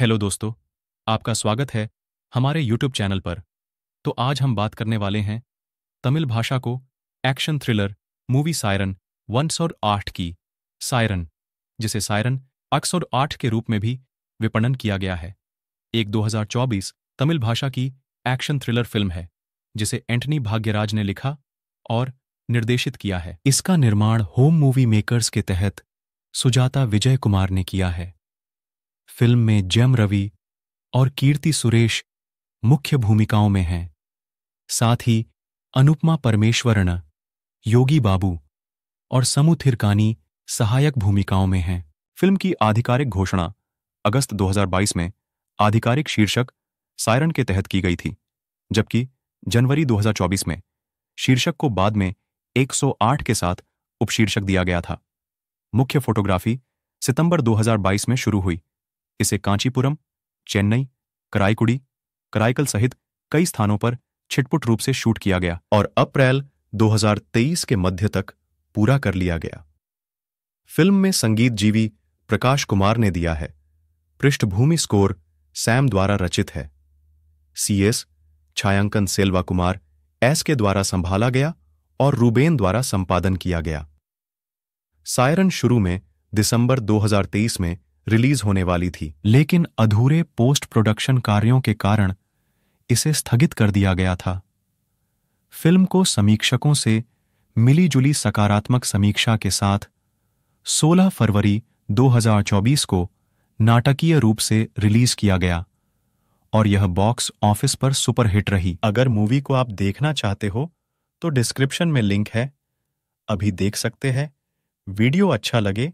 hello दोस्तों आपका स्वागत है हमारे यूट्यूब चैनल पर तो आज हम बात करने वाले हैं तमिल भाषा को action thriller movie siren one आठ की सायरन जिसे सायरन आठ के रूप में भी विपणन किया गया है एक 2024 तमिल भाषा की एक्शन थ्रिलर फिल्म है जिसे एंटनी भाग्यराज ने लिखा और निर्देशित किया है इसका निर्माण होम मूवी मेकर्स के तहत सुजाता विजय कुमार ने किया है फिल्म में जम रवि और कीर्ति सुरेश मुख्य भूमिकाओं में हैं साथ ही अनुपमा परमेश्वरण योगी बाबू और समुथिरकानी थिरकानी सहायक भूमिकाओं में हैं फिल्म की आधिकारिक घोषणा अगस्त 2022 में आधिकारिक शीर्षक सायरन के तहत की गई थी जबकि जनवरी 2024 में शीर्षक को बाद में 108 के साथ उपशीर्षक दिया गया था मुख्य फोटोग्राफी सितंबर 2022 में शुरू हुई इसे कांचीपुरम चेन्नई कराईकुड़ी कराईकल सहित कई स्थानों पर छिटपुट रूप से शूट किया गया और अप्रैल 2023 के मध्य तक पूरा कर लिया गया फिल्म में संगीत जीवी प्रकाश कुमार ने दिया है पृष्ठभूमि स्कोर सैम द्वारा रचित है सीएस छायांकन सेल्वा कुमार एस के द्वारा संभाला गया और रूबेन द्वारा संपादन किया गया सायरन शुरू में दिसंबर 2023 में रिलीज होने वाली थी लेकिन अधूरे पोस्ट प्रोडक्शन कार्यों के कारण इसे स्थगित कर दिया गया था फिल्म को समीक्षकों से मिलीजुली सकारात्मक समीक्षा के साथ 16 फरवरी 2024 को नाटकीय रूप से रिलीज किया गया और यह बॉक्स ऑफिस पर सुपरहिट रही अगर मूवी को आप देखना चाहते हो तो डिस्क्रिप्शन में लिंक है अभी देख सकते हैं वीडियो अच्छा लगे